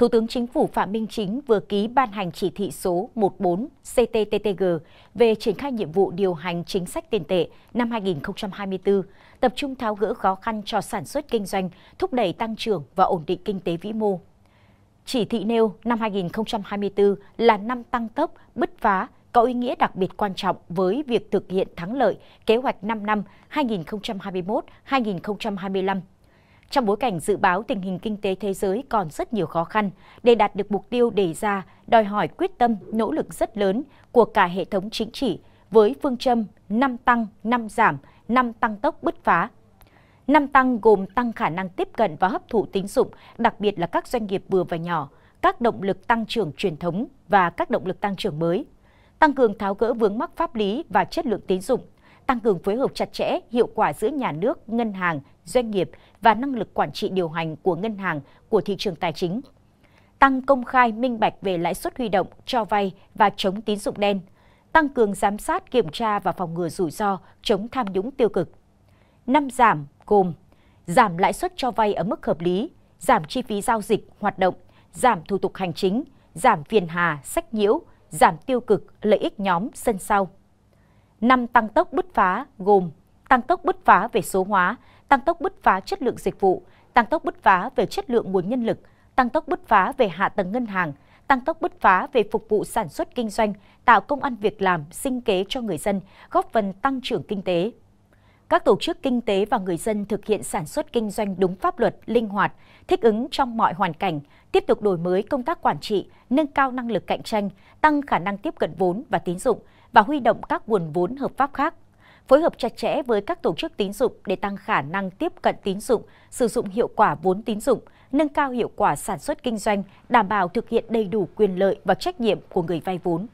Thủ tướng Chính phủ Phạm Minh Chính vừa ký ban hành chỉ thị số 14 CTTTG về triển khai nhiệm vụ điều hành chính sách tiền tệ năm 2024, tập trung tháo gỡ khó khăn cho sản xuất kinh doanh, thúc đẩy tăng trưởng và ổn định kinh tế vĩ mô. Chỉ thị nêu năm 2024 là năm tăng tốc, bứt phá, có ý nghĩa đặc biệt quan trọng với việc thực hiện thắng lợi kế hoạch 5 năm 2021-2025 trong bối cảnh dự báo tình hình kinh tế thế giới còn rất nhiều khó khăn, để đạt được mục tiêu đề ra đòi hỏi quyết tâm, nỗ lực rất lớn của cả hệ thống chính trị với phương châm năm tăng, năm giảm, năm tăng tốc bứt phá. Năm tăng gồm tăng khả năng tiếp cận và hấp thụ tín dụng, đặc biệt là các doanh nghiệp vừa và nhỏ, các động lực tăng trưởng truyền thống và các động lực tăng trưởng mới tăng cường tháo gỡ vướng mắc pháp lý và chất lượng tín dụng, tăng cường phối hợp chặt chẽ, hiệu quả giữa nhà nước, ngân hàng, doanh nghiệp và năng lực quản trị điều hành của ngân hàng, của thị trường tài chính. Tăng công khai minh bạch về lãi suất huy động, cho vay và chống tín dụng đen. Tăng cường giám sát, kiểm tra và phòng ngừa rủi ro, chống tham nhũng tiêu cực. Năm giảm gồm giảm lãi suất cho vay ở mức hợp lý, giảm chi phí giao dịch, hoạt động, giảm thủ tục hành chính, giảm phiền hà, sách nhiễu, giảm tiêu cực, lợi ích nhóm, sân sau. 5 tăng tốc bứt phá gồm tăng tốc bứt phá về số hóa, tăng tốc bứt phá chất lượng dịch vụ, tăng tốc bứt phá về chất lượng nguồn nhân lực, tăng tốc bứt phá về hạ tầng ngân hàng, tăng tốc bứt phá về phục vụ sản xuất kinh doanh, tạo công ăn việc làm, sinh kế cho người dân, góp phần tăng trưởng kinh tế. Các tổ chức kinh tế và người dân thực hiện sản xuất kinh doanh đúng pháp luật, linh hoạt, thích ứng trong mọi hoàn cảnh, tiếp tục đổi mới công tác quản trị, nâng cao năng lực cạnh tranh, tăng khả năng tiếp cận vốn và tín dụng và huy động các nguồn vốn hợp pháp khác phối hợp chặt chẽ với các tổ chức tín dụng để tăng khả năng tiếp cận tín dụng, sử dụng hiệu quả vốn tín dụng, nâng cao hiệu quả sản xuất kinh doanh, đảm bảo thực hiện đầy đủ quyền lợi và trách nhiệm của người vay vốn.